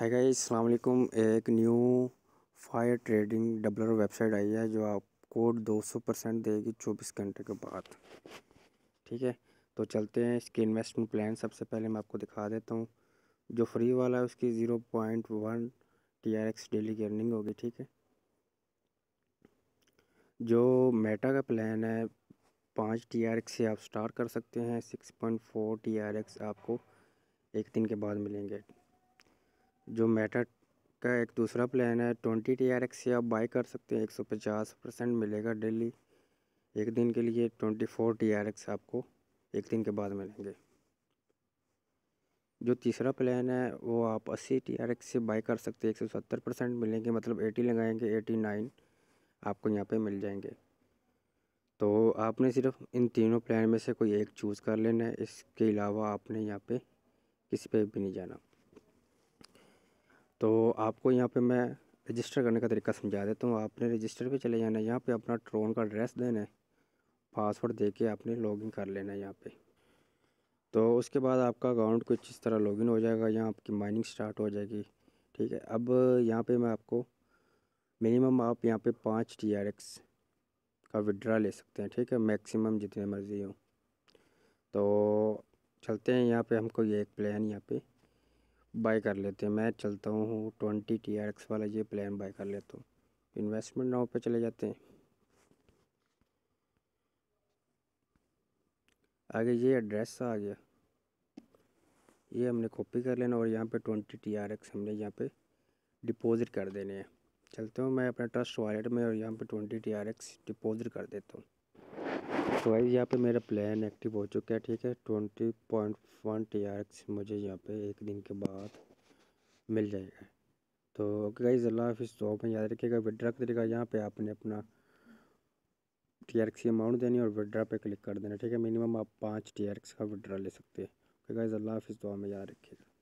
है गाइस अस्सलाम वालेकुम एक new fire trading doubler website आई है जो आपको 200 परसेंट देगी चौबीस घंटे के बाद ठीक है तो चलते हैं इसके इन्वेस्टमेंट प्लान सबसे पहले मैं आपको दिखा देता हूँ जो फ्री वाला है उसकी zero point one T R X daily की अर्निंग होगी ठीक है जो मेटा का प्लान है पाँच टी आर एक्स से आप स्टार्ट कर सकते हैं six point four T R X आपको एक दिन के बाद मिलेंगे जो मेटा का एक दूसरा प्लान है ट्वेंटी टी आर एक्स से आप बाई कर सकते हैं एक सौ पचास परसेंट मिलेगा डेली एक दिन के लिए twenty four T R X आपको एक दिन के बाद मिलेंगे जो तीसरा प्लान है वो आप अस्सी टी आर एक्स से बाई कर सकते हैं एक सौ सत्तर परसेंट मिलेंगे मतलब एटी लगाएंगे एटी नाइन आपको यहाँ पे मिल जाएंगे तो आपने सिर्फ इन तीनों प्लान में से कोई एक चूज़ कर लेना है इसके अलावा आपने यहाँ पे किसी पे भी नहीं जाना तो आपको यहाँ पे मैं रजिस्टर करने का तरीका समझा देता हूँ आपने रजिस्टर पे चले जाना है यहाँ पर अपना ट्रोन का एड्रेस देना है पासवर्ड दे के आपने लॉगिन कर लेना है यहाँ पर तो उसके बाद आपका अकाउंट कुछ इस तरह लॉगिन हो जाएगा यहाँ आपकी माइनिंग स्टार्ट हो जाएगी ठीक है अब यहाँ पे मैं आपको मिनिमम आप यहाँ पे पाँच टी का विड्रा ले सकते हैं ठीक है मैक्सिमम जितने मर्ज़ी हो तो चलते हैं यहाँ पे हमको ये एक प्लान यहाँ पे बाय कर लेते हैं मैं चलता हूँ ट्वेंटी टी आर एक्स वाला ये प्लान बाय कर लेता हूँ इन्वेस्टमेंट नाव पे चले जाते हैं आगे ये एड्रेस आ गया ये हमने कॉपी कर लेना और यहाँ पे ट्वेंटी टी आर एक्स हमने यहाँ पे डिपॉजिट कर देने हैं चलते हूँ मैं अपना ट्रस्ट वॉलेट में और यहाँ पे twenty T R X deposit कर देता हूँ तो भाई यहाँ पे मेरा प्लान एक्टिव हो चुका है ठीक है twenty point one T R X मुझे यहाँ पे एक दिन के बाद मिल जाएगा तो ओके गाई अल्लाह हाफिज़ तो में याद रखिएगा विड्रा का तरीका यहाँ पे आपने अपना टी आर एक्स अमाउंट देनी और विड्रा पे क्लिक कर देना ठीक है मिनिमम आप पाँच टी आर एक्स का विड्रा ले सकते हैं ओके गाइज अल्लाह हाफिज़ दुआ में याद रखिएगा